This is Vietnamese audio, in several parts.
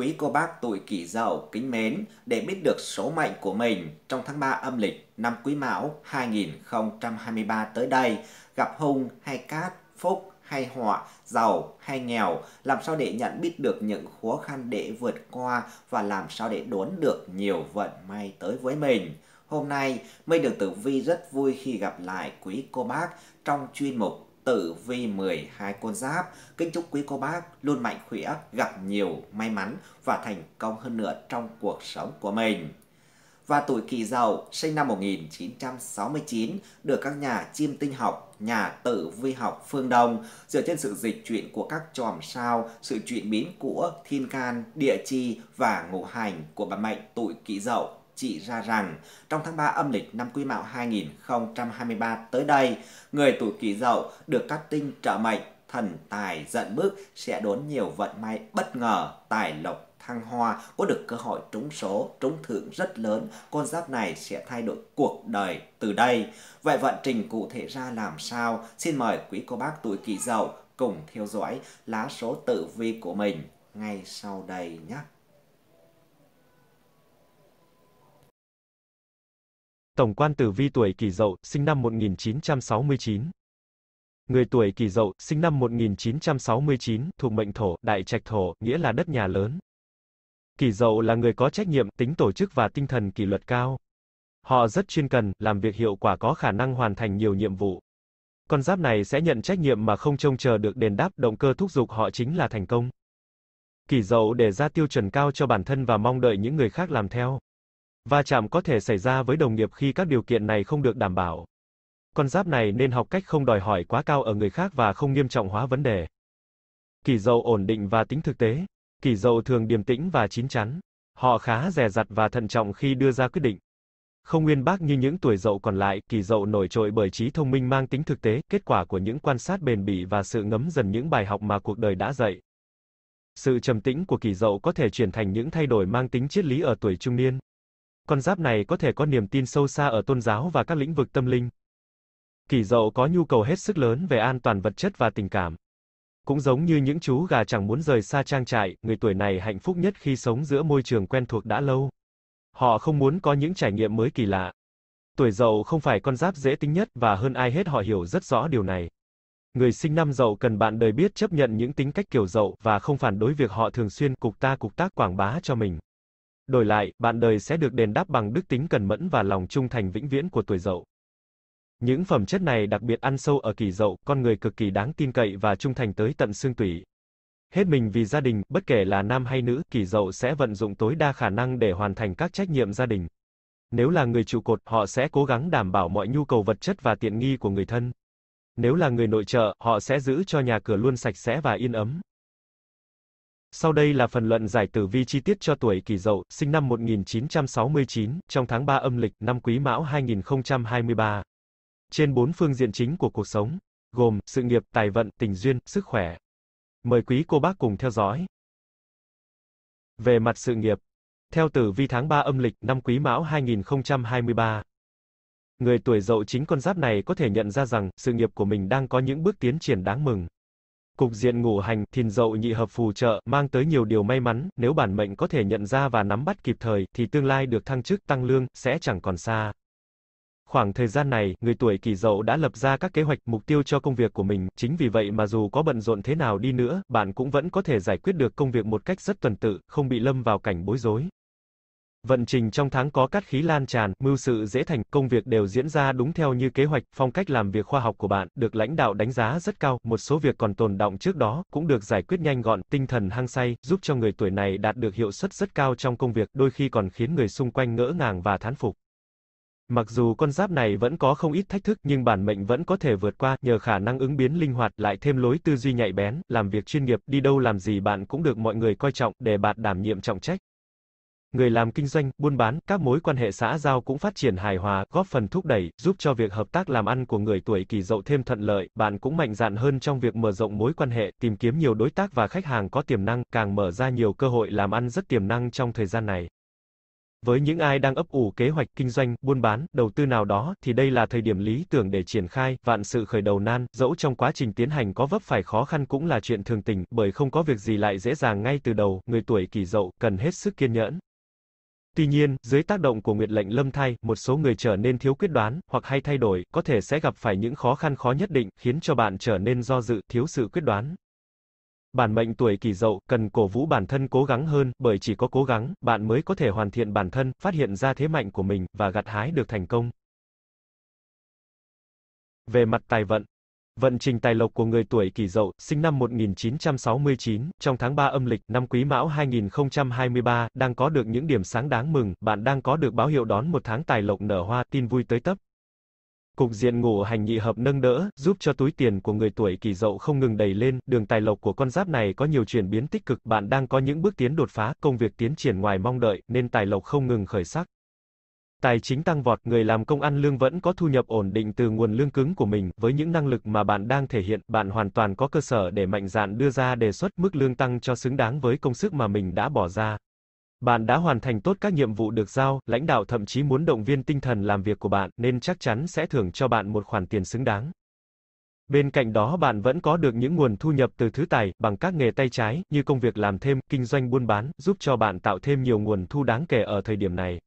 Quý cô bác tuổi kỷ dậu kính mến để biết được số mệnh của mình trong tháng 3 âm lịch năm Quý Mão 2023 tới đây gặp hung hay cát, phúc hay họa, giàu hay nghèo, làm sao để nhận biết được những khó khăn để vượt qua và làm sao để đốn được nhiều vận may tới với mình. Hôm nay, Mây được Tử Vi rất vui khi gặp lại quý cô bác trong chuyên mục tử vi 12 con giáp. Kính chúc quý cô bác luôn mạnh khỏe, gặp nhiều may mắn và thành công hơn nữa trong cuộc sống của mình. Và tuổi kỳ dậu sinh năm 1969 được các nhà chiêm tinh học, nhà tử vi học phương Đông dựa trên sự dịch chuyển của các chòm sao, sự chuyển biến của thiên can, địa chi và ngũ hành của bản mệnh tuổi kỳ dậu chỉ ra rằng trong tháng 3 âm lịch năm Quý Mão 2023 tới đây, người tuổi Kỷ Dậu được các tinh trợ mệnh thần tài giận bước sẽ đón nhiều vận may bất ngờ, tài lộc thăng hoa, có được cơ hội trúng số, trúng thưởng rất lớn, con giáp này sẽ thay đổi cuộc đời từ đây. Vậy vận trình cụ thể ra làm sao? Xin mời quý cô bác tuổi Kỷ Dậu cùng theo dõi lá số tử vi của mình ngay sau đây nhé. Tổng quan tử vi tuổi kỷ dậu, sinh năm 1969. Người tuổi kỷ dậu, sinh năm 1969, thuộc mệnh thổ, đại trạch thổ, nghĩa là đất nhà lớn. Kỷ dậu là người có trách nhiệm, tính tổ chức và tinh thần kỷ luật cao. Họ rất chuyên cần, làm việc hiệu quả có khả năng hoàn thành nhiều nhiệm vụ. Con giáp này sẽ nhận trách nhiệm mà không trông chờ được đền đáp, động cơ thúc giục họ chính là thành công. Kỷ dậu để ra tiêu chuẩn cao cho bản thân và mong đợi những người khác làm theo. Va chạm có thể xảy ra với đồng nghiệp khi các điều kiện này không được đảm bảo. Con giáp này nên học cách không đòi hỏi quá cao ở người khác và không nghiêm trọng hóa vấn đề. Kỷ Dậu ổn định và tính thực tế. Kỷ Dậu thường điềm tĩnh và chín chắn. Họ khá dè dặt và thận trọng khi đưa ra quyết định. Không nguyên bác như những tuổi dậu còn lại, kỷ dậu nổi trội bởi trí thông minh mang tính thực tế, kết quả của những quan sát bền bỉ và sự ngấm dần những bài học mà cuộc đời đã dạy. Sự trầm tĩnh của kỷ dậu có thể chuyển thành những thay đổi mang tính triết lý ở tuổi trung niên con giáp này có thể có niềm tin sâu xa ở tôn giáo và các lĩnh vực tâm linh. Kỷ dậu có nhu cầu hết sức lớn về an toàn vật chất và tình cảm. Cũng giống như những chú gà chẳng muốn rời xa trang trại, người tuổi này hạnh phúc nhất khi sống giữa môi trường quen thuộc đã lâu. Họ không muốn có những trải nghiệm mới kỳ lạ. Tuổi dậu không phải con giáp dễ tính nhất và hơn ai hết họ hiểu rất rõ điều này. Người sinh năm dậu cần bạn đời biết chấp nhận những tính cách kiểu dậu và không phản đối việc họ thường xuyên cục ta cục tác quảng bá cho mình. Đổi lại, bạn đời sẽ được đền đáp bằng đức tính cần mẫn và lòng trung thành vĩnh viễn của tuổi dậu. Những phẩm chất này đặc biệt ăn sâu ở kỷ dậu, con người cực kỳ đáng tin cậy và trung thành tới tận xương tủy. Hết mình vì gia đình, bất kể là nam hay nữ, kỷ dậu sẽ vận dụng tối đa khả năng để hoàn thành các trách nhiệm gia đình. Nếu là người trụ cột, họ sẽ cố gắng đảm bảo mọi nhu cầu vật chất và tiện nghi của người thân. Nếu là người nội trợ, họ sẽ giữ cho nhà cửa luôn sạch sẽ và yên ấm. Sau đây là phần luận giải tử vi chi tiết cho tuổi Kỷ Dậu, sinh năm 1969, trong tháng 3 âm lịch, năm Quý Mão 2023. Trên bốn phương diện chính của cuộc sống, gồm sự nghiệp, tài vận, tình duyên, sức khỏe. Mời quý cô bác cùng theo dõi. Về mặt sự nghiệp, theo tử vi tháng 3 âm lịch, năm Quý Mão 2023, người tuổi Dậu chính con giáp này có thể nhận ra rằng sự nghiệp của mình đang có những bước tiến triển đáng mừng. Cục diện ngũ hành, thìn dậu nhị hợp phù trợ, mang tới nhiều điều may mắn, nếu bản mệnh có thể nhận ra và nắm bắt kịp thời, thì tương lai được thăng chức tăng lương, sẽ chẳng còn xa. Khoảng thời gian này, người tuổi kỷ dậu đã lập ra các kế hoạch, mục tiêu cho công việc của mình, chính vì vậy mà dù có bận rộn thế nào đi nữa, bạn cũng vẫn có thể giải quyết được công việc một cách rất tuần tự, không bị lâm vào cảnh bối rối. Vận trình trong tháng có cát khí lan tràn, mưu sự dễ thành, công việc đều diễn ra đúng theo như kế hoạch, phong cách làm việc khoa học của bạn được lãnh đạo đánh giá rất cao, một số việc còn tồn động trước đó cũng được giải quyết nhanh gọn, tinh thần hăng say, giúp cho người tuổi này đạt được hiệu suất rất cao trong công việc, đôi khi còn khiến người xung quanh ngỡ ngàng và thán phục. Mặc dù con giáp này vẫn có không ít thách thức nhưng bản mệnh vẫn có thể vượt qua nhờ khả năng ứng biến linh hoạt lại thêm lối tư duy nhạy bén, làm việc chuyên nghiệp, đi đâu làm gì bạn cũng được mọi người coi trọng để bạn đảm nhiệm trọng trách người làm kinh doanh, buôn bán, các mối quan hệ xã giao cũng phát triển hài hòa, góp phần thúc đẩy, giúp cho việc hợp tác làm ăn của người tuổi Kỷ Dậu thêm thuận lợi, bạn cũng mạnh dạn hơn trong việc mở rộng mối quan hệ, tìm kiếm nhiều đối tác và khách hàng có tiềm năng, càng mở ra nhiều cơ hội làm ăn rất tiềm năng trong thời gian này. Với những ai đang ấp ủ kế hoạch kinh doanh, buôn bán, đầu tư nào đó, thì đây là thời điểm lý tưởng để triển khai, vạn sự khởi đầu nan, dẫu trong quá trình tiến hành có vấp phải khó khăn cũng là chuyện thường tình, bởi không có việc gì lại dễ dàng ngay từ đầu, người tuổi kỷ dậu, cần hết sức kiên nhẫn. Tuy nhiên, dưới tác động của nguyện lệnh lâm thai, một số người trở nên thiếu quyết đoán, hoặc hay thay đổi, có thể sẽ gặp phải những khó khăn khó nhất định, khiến cho bạn trở nên do dự, thiếu sự quyết đoán. Bản mệnh tuổi kỷ dậu cần cổ vũ bản thân cố gắng hơn, bởi chỉ có cố gắng, bạn mới có thể hoàn thiện bản thân, phát hiện ra thế mạnh của mình, và gặt hái được thành công. Về mặt tài vận, Vận trình tài lộc của người tuổi kỷ dậu, sinh năm 1969, trong tháng 3 âm lịch, năm quý mão 2023, đang có được những điểm sáng đáng mừng, bạn đang có được báo hiệu đón một tháng tài lộc nở hoa, tin vui tới tấp. Cục diện ngủ hành nhị hợp nâng đỡ, giúp cho túi tiền của người tuổi kỷ dậu không ngừng đầy lên, đường tài lộc của con giáp này có nhiều chuyển biến tích cực, bạn đang có những bước tiến đột phá, công việc tiến triển ngoài mong đợi, nên tài lộc không ngừng khởi sắc. Tài chính tăng vọt, người làm công ăn lương vẫn có thu nhập ổn định từ nguồn lương cứng của mình, với những năng lực mà bạn đang thể hiện, bạn hoàn toàn có cơ sở để mạnh dạn đưa ra đề xuất mức lương tăng cho xứng đáng với công sức mà mình đã bỏ ra. Bạn đã hoàn thành tốt các nhiệm vụ được giao, lãnh đạo thậm chí muốn động viên tinh thần làm việc của bạn, nên chắc chắn sẽ thưởng cho bạn một khoản tiền xứng đáng. Bên cạnh đó bạn vẫn có được những nguồn thu nhập từ thứ tài, bằng các nghề tay trái, như công việc làm thêm, kinh doanh buôn bán, giúp cho bạn tạo thêm nhiều nguồn thu đáng kể ở thời điểm này.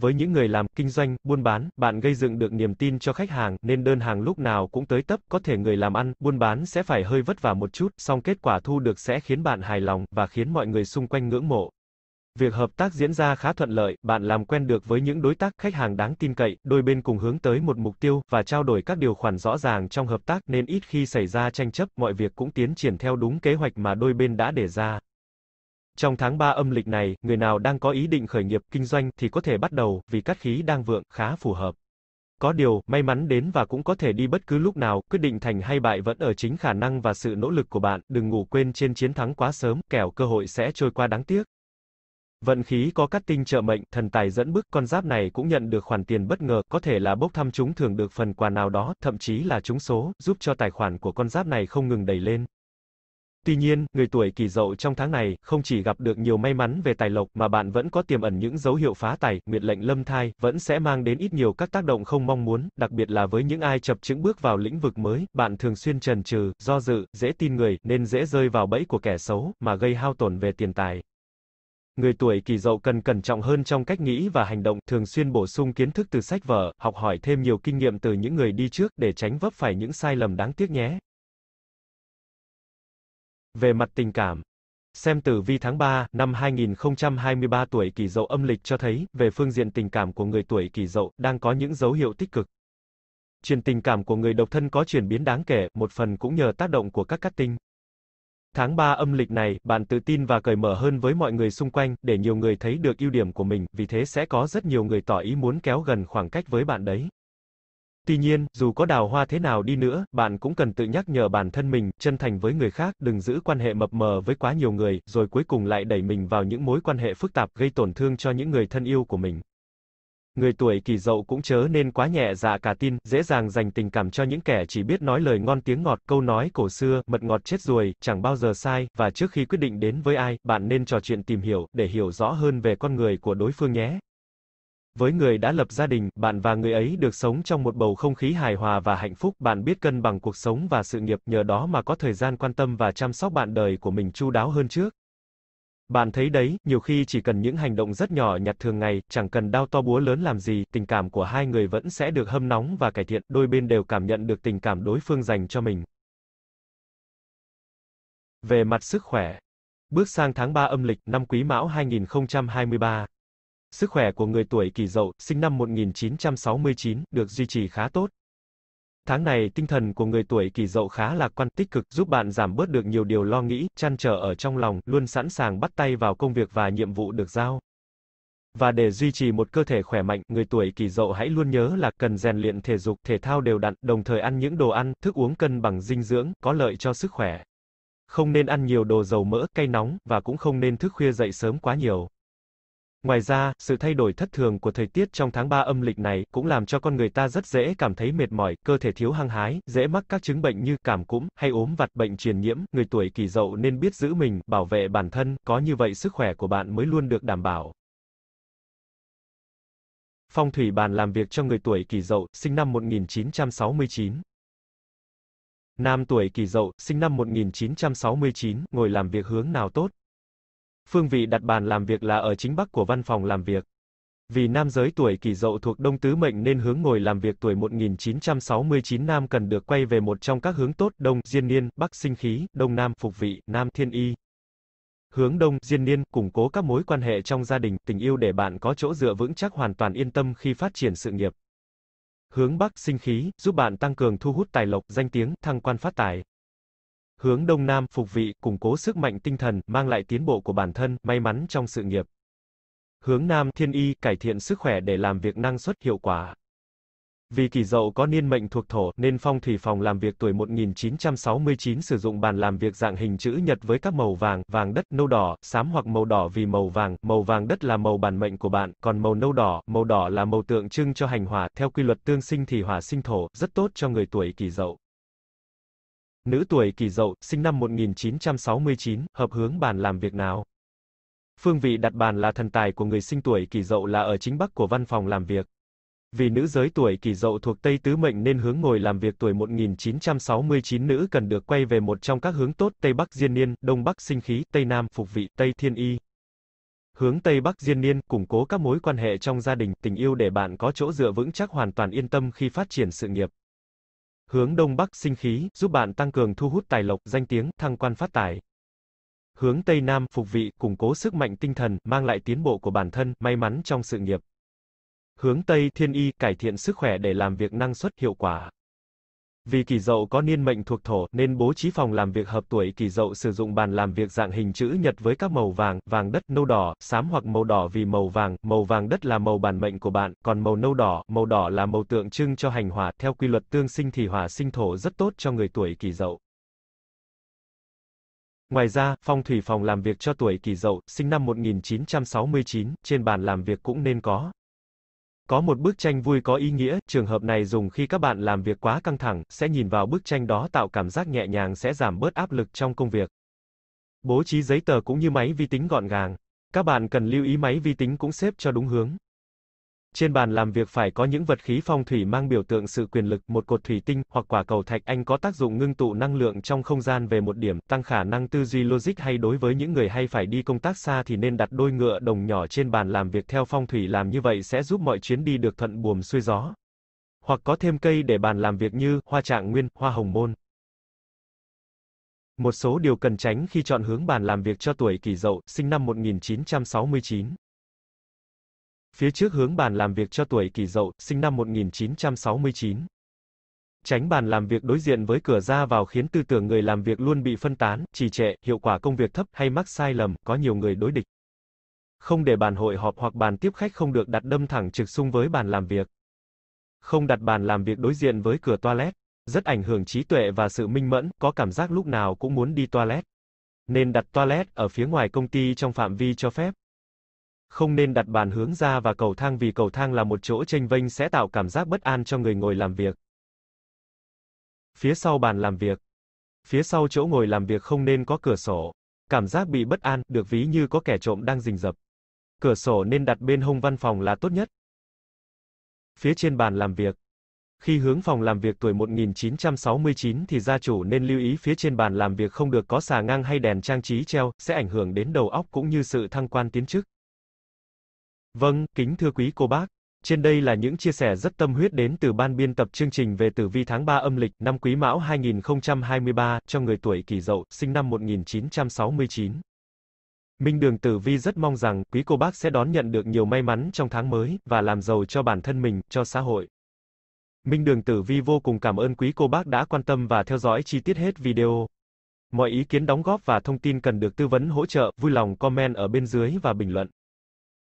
Với những người làm kinh doanh, buôn bán, bạn gây dựng được niềm tin cho khách hàng nên đơn hàng lúc nào cũng tới tấp, có thể người làm ăn, buôn bán sẽ phải hơi vất vả một chút, song kết quả thu được sẽ khiến bạn hài lòng và khiến mọi người xung quanh ngưỡng mộ. Việc hợp tác diễn ra khá thuận lợi, bạn làm quen được với những đối tác khách hàng đáng tin cậy, đôi bên cùng hướng tới một mục tiêu và trao đổi các điều khoản rõ ràng trong hợp tác nên ít khi xảy ra tranh chấp, mọi việc cũng tiến triển theo đúng kế hoạch mà đôi bên đã đề ra. Trong tháng 3 âm lịch này, người nào đang có ý định khởi nghiệp kinh doanh thì có thể bắt đầu, vì cát khí đang vượng khá phù hợp. Có điều, may mắn đến và cũng có thể đi bất cứ lúc nào, quyết định thành hay bại vẫn ở chính khả năng và sự nỗ lực của bạn, đừng ngủ quên trên chiến thắng quá sớm, kẻo cơ hội sẽ trôi qua đáng tiếc. Vận khí có cát tinh trợ mệnh, thần tài dẫn bước con giáp này cũng nhận được khoản tiền bất ngờ, có thể là bốc thăm chúng thường được phần quà nào đó, thậm chí là trúng số, giúp cho tài khoản của con giáp này không ngừng đẩy lên. Tuy nhiên, người tuổi kỷ dậu trong tháng này, không chỉ gặp được nhiều may mắn về tài lộc mà bạn vẫn có tiềm ẩn những dấu hiệu phá tài, nguyệt lệnh lâm thai, vẫn sẽ mang đến ít nhiều các tác động không mong muốn, đặc biệt là với những ai chập chững bước vào lĩnh vực mới, bạn thường xuyên trần trừ, do dự, dễ tin người, nên dễ rơi vào bẫy của kẻ xấu, mà gây hao tổn về tiền tài. Người tuổi kỷ dậu cần cẩn trọng hơn trong cách nghĩ và hành động, thường xuyên bổ sung kiến thức từ sách vở, học hỏi thêm nhiều kinh nghiệm từ những người đi trước để tránh vấp phải những sai lầm đáng tiếc nhé. Về mặt tình cảm, xem tử vi tháng 3 năm 2023 tuổi kỷ dậu âm lịch cho thấy, về phương diện tình cảm của người tuổi kỷ dậu đang có những dấu hiệu tích cực. Chuyện tình cảm của người độc thân có chuyển biến đáng kể, một phần cũng nhờ tác động của các cát tinh. Tháng 3 âm lịch này, bạn tự tin và cởi mở hơn với mọi người xung quanh, để nhiều người thấy được ưu điểm của mình, vì thế sẽ có rất nhiều người tỏ ý muốn kéo gần khoảng cách với bạn đấy. Tuy nhiên, dù có đào hoa thế nào đi nữa, bạn cũng cần tự nhắc nhở bản thân mình, chân thành với người khác, đừng giữ quan hệ mập mờ với quá nhiều người, rồi cuối cùng lại đẩy mình vào những mối quan hệ phức tạp gây tổn thương cho những người thân yêu của mình. Người tuổi kỳ dậu cũng chớ nên quá nhẹ dạ cả tin, dễ dàng dành tình cảm cho những kẻ chỉ biết nói lời ngon tiếng ngọt, câu nói cổ xưa, mật ngọt chết ruồi, chẳng bao giờ sai, và trước khi quyết định đến với ai, bạn nên trò chuyện tìm hiểu, để hiểu rõ hơn về con người của đối phương nhé. Với người đã lập gia đình, bạn và người ấy được sống trong một bầu không khí hài hòa và hạnh phúc, bạn biết cân bằng cuộc sống và sự nghiệp, nhờ đó mà có thời gian quan tâm và chăm sóc bạn đời của mình chu đáo hơn trước. Bạn thấy đấy, nhiều khi chỉ cần những hành động rất nhỏ nhặt thường ngày, chẳng cần đau to búa lớn làm gì, tình cảm của hai người vẫn sẽ được hâm nóng và cải thiện, đôi bên đều cảm nhận được tình cảm đối phương dành cho mình. Về mặt sức khỏe, bước sang tháng 3 âm lịch năm Quý Mão 2023 Sức khỏe của người tuổi kỷ dậu, sinh năm 1969, được duy trì khá tốt. Tháng này tinh thần của người tuổi kỷ dậu khá lạc quan, tích cực, giúp bạn giảm bớt được nhiều điều lo nghĩ, chăn trở ở trong lòng, luôn sẵn sàng bắt tay vào công việc và nhiệm vụ được giao. Và để duy trì một cơ thể khỏe mạnh, người tuổi kỷ dậu hãy luôn nhớ là cần rèn luyện thể dục, thể thao đều đặn, đồng thời ăn những đồ ăn, thức uống cân bằng dinh dưỡng, có lợi cho sức khỏe. Không nên ăn nhiều đồ dầu mỡ, cay nóng, và cũng không nên thức khuya dậy sớm quá nhiều. Ngoài ra, sự thay đổi thất thường của thời tiết trong tháng 3 âm lịch này cũng làm cho con người ta rất dễ cảm thấy mệt mỏi, cơ thể thiếu hăng hái, dễ mắc các chứng bệnh như cảm cúm hay ốm vặt bệnh truyền nhiễm. Người tuổi Kỷ Dậu nên biết giữ mình, bảo vệ bản thân, có như vậy sức khỏe của bạn mới luôn được đảm bảo. Phong thủy bàn làm việc cho người tuổi Kỷ Dậu, sinh năm 1969. Nam tuổi Kỷ Dậu, sinh năm 1969, ngồi làm việc hướng nào tốt? Phương vị đặt bàn làm việc là ở chính bắc của văn phòng làm việc. Vì nam giới tuổi kỷ dậu thuộc đông tứ mệnh nên hướng ngồi làm việc tuổi 1969 nam cần được quay về một trong các hướng tốt đông, diên niên, bắc sinh khí, đông nam, phục vị, nam thiên y. Hướng đông, diên niên, củng cố các mối quan hệ trong gia đình, tình yêu để bạn có chỗ dựa vững chắc hoàn toàn yên tâm khi phát triển sự nghiệp. Hướng bắc sinh khí, giúp bạn tăng cường thu hút tài lộc, danh tiếng, thăng quan phát tài hướng đông nam, phục vị, củng cố sức mạnh tinh thần, mang lại tiến bộ của bản thân, may mắn trong sự nghiệp. Hướng nam, thiên y, cải thiện sức khỏe để làm việc năng suất hiệu quả. Vì kỳ dậu có niên mệnh thuộc thổ, nên phong thủy phòng làm việc tuổi 1969 sử dụng bàn làm việc dạng hình chữ nhật với các màu vàng, vàng đất, nâu đỏ, xám hoặc màu đỏ vì màu vàng, màu vàng đất là màu bản mệnh của bạn, còn màu nâu đỏ, màu đỏ là màu tượng trưng cho hành hỏa, theo quy luật tương sinh thì hỏa sinh thổ, rất tốt cho người tuổi kỳ dậu. Nữ tuổi kỷ dậu, sinh năm 1969, hợp hướng bàn làm việc nào? Phương vị đặt bàn là thần tài của người sinh tuổi kỷ dậu là ở chính bắc của văn phòng làm việc. Vì nữ giới tuổi kỷ dậu thuộc Tây Tứ Mệnh nên hướng ngồi làm việc tuổi 1969 nữ cần được quay về một trong các hướng tốt Tây Bắc Diên Niên, Đông Bắc Sinh Khí, Tây Nam Phục Vị, Tây Thiên Y. Hướng Tây Bắc Diên Niên, củng cố các mối quan hệ trong gia đình, tình yêu để bạn có chỗ dựa vững chắc hoàn toàn yên tâm khi phát triển sự nghiệp. Hướng Đông Bắc sinh khí, giúp bạn tăng cường thu hút tài lộc, danh tiếng, thăng quan phát tài. Hướng Tây Nam phục vị, củng cố sức mạnh tinh thần, mang lại tiến bộ của bản thân, may mắn trong sự nghiệp. Hướng Tây Thiên Y cải thiện sức khỏe để làm việc năng suất hiệu quả. Vì kỷ dậu có niên mệnh thuộc thổ, nên bố trí phòng làm việc hợp tuổi kỷ dậu sử dụng bàn làm việc dạng hình chữ nhật với các màu vàng, vàng đất, nâu đỏ, xám hoặc màu đỏ vì màu vàng, màu vàng đất là màu bản mệnh của bạn, còn màu nâu đỏ, màu đỏ là màu tượng trưng cho hành hỏa, theo quy luật tương sinh thì hỏa sinh thổ rất tốt cho người tuổi kỷ dậu. Ngoài ra, phong thủy phòng làm việc cho tuổi kỷ dậu, sinh năm 1969, trên bàn làm việc cũng nên có. Có một bức tranh vui có ý nghĩa, trường hợp này dùng khi các bạn làm việc quá căng thẳng, sẽ nhìn vào bức tranh đó tạo cảm giác nhẹ nhàng sẽ giảm bớt áp lực trong công việc. Bố trí giấy tờ cũng như máy vi tính gọn gàng. Các bạn cần lưu ý máy vi tính cũng xếp cho đúng hướng. Trên bàn làm việc phải có những vật khí phong thủy mang biểu tượng sự quyền lực, một cột thủy tinh hoặc quả cầu thạch anh có tác dụng ngưng tụ năng lượng trong không gian về một điểm, tăng khả năng tư duy logic hay đối với những người hay phải đi công tác xa thì nên đặt đôi ngựa đồng nhỏ trên bàn làm việc theo phong thủy làm như vậy sẽ giúp mọi chuyến đi được thuận buồm xuôi gió. Hoặc có thêm cây để bàn làm việc như hoa trạng nguyên, hoa hồng môn. Một số điều cần tránh khi chọn hướng bàn làm việc cho tuổi kỷ dậu, sinh năm 1969. Phía trước hướng bàn làm việc cho tuổi kỷ dậu, sinh năm 1969. Tránh bàn làm việc đối diện với cửa ra vào khiến tư tưởng người làm việc luôn bị phân tán, trì trệ, hiệu quả công việc thấp hay mắc sai lầm, có nhiều người đối địch. Không để bàn hội họp hoặc bàn tiếp khách không được đặt đâm thẳng trực xung với bàn làm việc. Không đặt bàn làm việc đối diện với cửa toilet, rất ảnh hưởng trí tuệ và sự minh mẫn, có cảm giác lúc nào cũng muốn đi toilet. Nên đặt toilet ở phía ngoài công ty trong phạm vi cho phép không nên đặt bàn hướng ra và cầu thang vì cầu thang là một chỗ chênh vênh sẽ tạo cảm giác bất an cho người ngồi làm việc. Phía sau bàn làm việc. Phía sau chỗ ngồi làm việc không nên có cửa sổ. Cảm giác bị bất an được ví như có kẻ trộm đang rình rập. Cửa sổ nên đặt bên hông văn phòng là tốt nhất. Phía trên bàn làm việc. Khi hướng phòng làm việc tuổi 1969 thì gia chủ nên lưu ý phía trên bàn làm việc không được có xà ngang hay đèn trang trí treo, sẽ ảnh hưởng đến đầu óc cũng như sự thăng quan tiến chức. Vâng, kính thưa quý cô bác. Trên đây là những chia sẻ rất tâm huyết đến từ ban biên tập chương trình về tử vi tháng 3 âm lịch năm Quý Mão 2023 cho người tuổi Kỷ Dậu, sinh năm 1969. Minh Đường Tử Vi rất mong rằng quý cô bác sẽ đón nhận được nhiều may mắn trong tháng mới và làm giàu cho bản thân mình, cho xã hội. Minh Đường Tử Vi vô cùng cảm ơn quý cô bác đã quan tâm và theo dõi chi tiết hết video. Mọi ý kiến đóng góp và thông tin cần được tư vấn hỗ trợ, vui lòng comment ở bên dưới và bình luận.